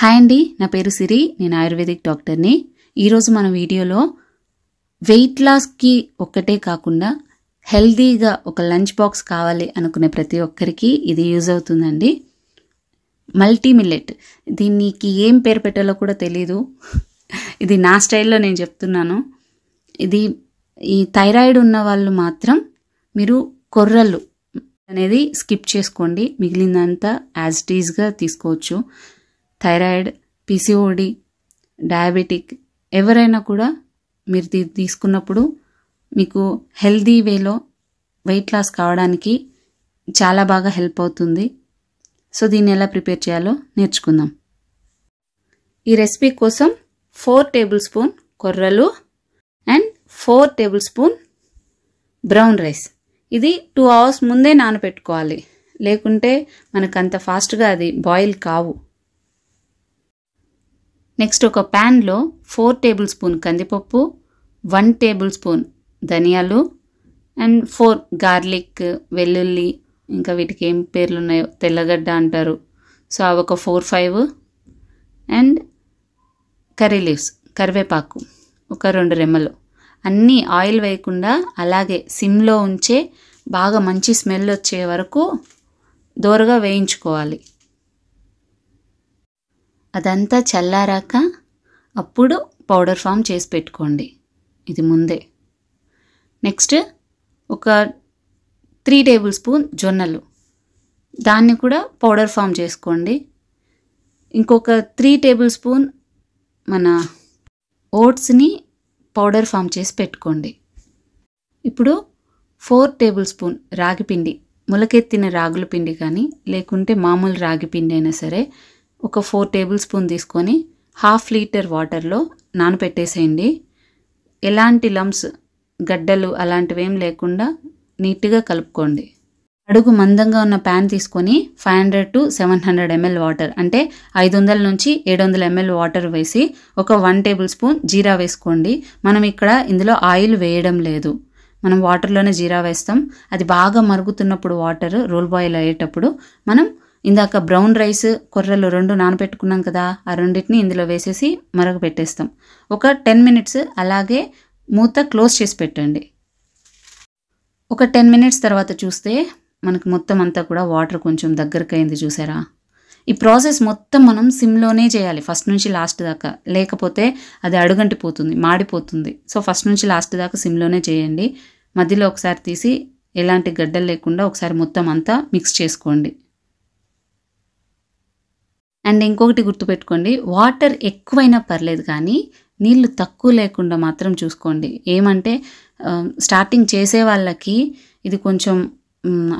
hi అండి నా పేరు సిరి నేను ఆయుర్వేదిక్ డాక్టర్ని ఈరోజు మన వీడియోలో వెయిట్ లాస్కి ఒక్కటే కాకుండా హెల్దీగా ఒక లంచ్ బాక్స్ కావాలి అనుకునే ప్రతి ఒక్కరికి ఇది యూజ్ అవుతుందండి మల్టీ మిల్లెట్ దీనికి ఏం పేరు పెట్టాలో కూడా తెలీదు ఇది నా స్టైల్లో నేను చెప్తున్నాను ఇది ఈ థైరాయిడ్ ఉన్న వాళ్ళు మాత్రం మీరు కొర్రలు అనేది స్కిప్ చేసుకోండి మిగిలిందంతా యాజ్ టీజ్గా తీసుకోవచ్చు థైరాయిడ్ పిసిఓడి డయాబెటిక్ ఎవరైనా కూడా మీరు తీసుకున్నప్పుడు మీకు హెల్దీ వేలో వెయిట్ లాస్ కావడానికి చాలా బాగా హెల్ప్ అవుతుంది సో దీన్ని ఎలా ప్రిపేర్ చేయాలో నేర్చుకుందాం ఈ రెసిపీ కోసం ఫోర్ టేబుల్ స్పూన్ కొర్రలు and four tablespoon brown rice ఇది టూ అవర్స్ ముందే నానపెట్టుకోవాలి లేకుంటే మనకు అంత ఫాస్ట్గా అది బాయిల్ కావు నెక్స్ట్ ఒక ప్యాన్లో ఫోర్ టేబుల్ స్పూన్ కందిపప్పు వన్ టేబుల్ స్పూన్ ధనియాలు అండ్ ఫోర్ గార్లిక్ వెల్లుల్లి ఇంకా వీటికి ఏం పేర్లు ఉన్నాయో తెల్లగడ్డ అంటారు సో అవి ఒక four five and curry leaves కరివేపాకు ఒక రెండు రెమ్మలు అన్నీ ఆయిల్ వేయకుండా అలాగే సిమ్లో ఉంచే బాగా మంచి స్మెల్ వచ్చే వరకు దోరగా వేయించుకోవాలి అదంతా చల్లారాక అప్పుడు పౌడర్ ఫామ్ చేసి పెట్టుకోండి ఇది ముందే నెక్స్ట్ ఒక త్రీ టేబుల్ స్పూన్ జొన్నలు దాన్ని కూడా పౌడర్ ఫామ్ చేసుకోండి ఇంకొక త్రీ టేబుల్ స్పూన్ మన ఓట్స్ని పౌడర్ ఫామ్ చేసి పెట్టుకోండి ఇప్పుడు ఫోర్ టేబుల్ స్పూన్ రాగి పిండి మొలకెత్తిన రాగుల పిండి కానీ లేకుంటే మామూలు రాగి పిండి అయినా సరే ఒక ఫోర్ టేబుల్ స్పూన్ తీసుకొని హాఫ్ లీటర్ వాటర్లో నానపెట్టేసేయండి ఎలాంటి లమ్స్ గడ్డలు అలాంటివేం లేకుండా నీట్గా కలుపుకోండి అడుగు మందంగా ఉన్న ప్యాన్ తీసుకొని five hundred to seven hundred ML water అంటే ఐదు వందల నుంచి ఏడు వందల ఎంఎల్ వాటర్ వేసి ఒక వన్ టేబుల్ స్పూన్ జీరా వేసుకోండి మనం ఇక్కడ ఇందులో ఆయిల్ వేయడం లేదు మనం వాటర్లోనే జీరా వేస్తాం అది బాగా మరుగుతున్నప్పుడు వాటర్ రోల్ బాయిల్ అయ్యేటప్పుడు మనం ఇందాక బ్రౌన్ రైస్ కొర్రలు రెండు నానబెట్టుకున్నాం కదా ఆ రెండింటిని ఇందులో వేసేసి మరగ పెట్టేస్తాం ఒక టెన్ మినిట్స్ అలాగే మూత క్లోజ్ చేసి పెట్టండి ఒక టెన్ మినిట్స్ తర్వాత చూస్తే మనకు మొత్తం అంతా కూడా వాటర్ కొంచెం అయింది చూసారా ఈ ప్రాసెస్ మొత్తం మనం సిమ్లోనే చేయాలి ఫస్ట్ నుంచి లాస్ట్ దాకా లేకపోతే అది అడుగంటిపోతుంది మాడిపోతుంది సో ఫస్ట్ నుంచి లాస్ట్ దాకా సిమ్లోనే చేయండి మధ్యలో ఒకసారి తీసి ఎలాంటి గడ్డలు లేకుండా ఒకసారి మొత్తం అంతా మిక్స్ చేసుకోండి అండ్ ఇంకొకటి గుర్తుపెట్టుకోండి వాటర్ ఎక్కువైనా పర్లేదు కానీ నీళ్ళు తక్కువ లేకుండా మాత్రం చూసుకోండి ఏమంటే స్టార్టింగ్ చేసే వాళ్ళకి ఇది కొంచెం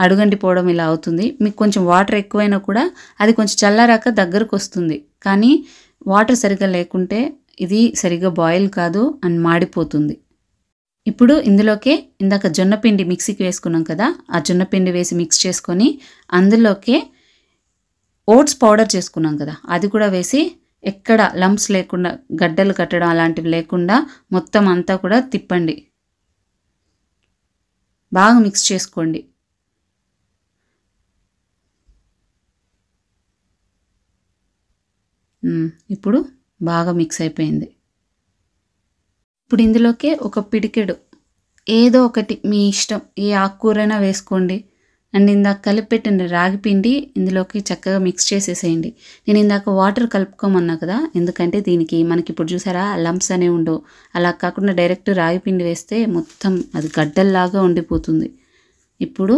అడుగండి పోవడం ఇలా అవుతుంది మీకు కొంచెం వాటర్ ఎక్కువైనా కూడా అది కొంచెం చల్లరాక దగ్గరకు వస్తుంది కానీ వాటర్ సరిగ్గా లేకుంటే ఇది సరిగ్గా బాయిల్ కాదు అండ్ మాడిపోతుంది ఇప్పుడు ఇందులోకే ఇందాక జొన్నపిండి మిక్సీకి వేసుకున్నాం కదా ఆ జొన్నపిండి వేసి మిక్స్ చేసుకొని అందులోకే ఓట్స్ పౌడర్ చేసుకున్నాం కదా అది కూడా వేసి ఎక్కడ లంప్స్ లేకుండా గడ్డలు కట్టడం అలాంటివి లేకుండా మొత్తం అంతా కూడా తిప్పండి బాగా మిక్స్ చేసుకోండి ఇప్పుడు బాగా మిక్స్ అయిపోయింది ఇప్పుడు ఇందులోకి ఒక పిడికెడు ఏదో ఒకటి మీ ఇష్టం ఏ ఆకుకూరైనా వేసుకోండి అండ్ ఇందాక కలిపెట్టిన రాగి పిండి ఇందులోకి చక్కగా మిక్స్ చేసేసేయండి నేను ఇందాక వాటర్ కలుపుకోమన్నా కదా ఎందుకంటే దీనికి మనకి ఇప్పుడు చూసారా లంప్స్ అనే ఉండవు అలా కాకుండా డైరెక్ట్ రాగిపిండి వేస్తే మొత్తం అది గడ్డల్లాగా ఉండిపోతుంది ఇప్పుడు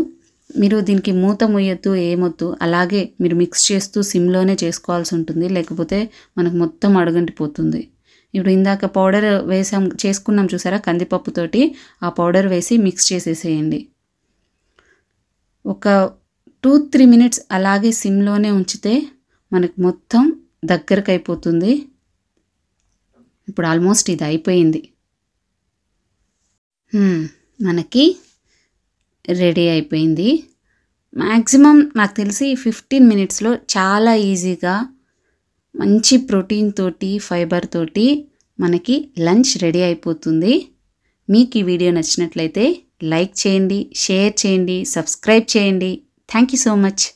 మీరు దీనికి మూత మొయ్యొద్దు ఏమొద్దు అలాగే మీరు మిక్స్ చేస్తూ సిమ్లోనే చేసుకోవాల్సి ఉంటుంది లేకపోతే మనకు మొత్తం అడుగంటిపోతుంది ఇప్పుడు ఇందాక పౌడర్ వేసాం చేసుకున్నాం చూసారా కందిపప్పుతోటి ఆ పౌడర్ వేసి మిక్స్ చేసేసేయండి ఒక టూ త్రీ మినిట్స్ అలాగే సిమ్లోనే ఉంచితే మనకు మొత్తం దగ్గరకు అయిపోతుంది ఇప్పుడు ఆల్మోస్ట్ ఇది అయిపోయింది మనకి రెడీ అయిపోయింది మ్యాక్సిమం నాకు తెలిసి ఫిఫ్టీన్ మినిట్స్లో చాలా ఈజీగా మంచి ప్రోటీన్ తోటి ఫైబర్ తోటి మనకి లంచ్ రెడీ అయిపోతుంది మీకు ఈ వీడియో నచ్చినట్లయితే లైక్ చేయండి షేర్ చేయండి సబ్స్క్రైబ్ చేయండి థ్యాంక్ యూ సో మచ్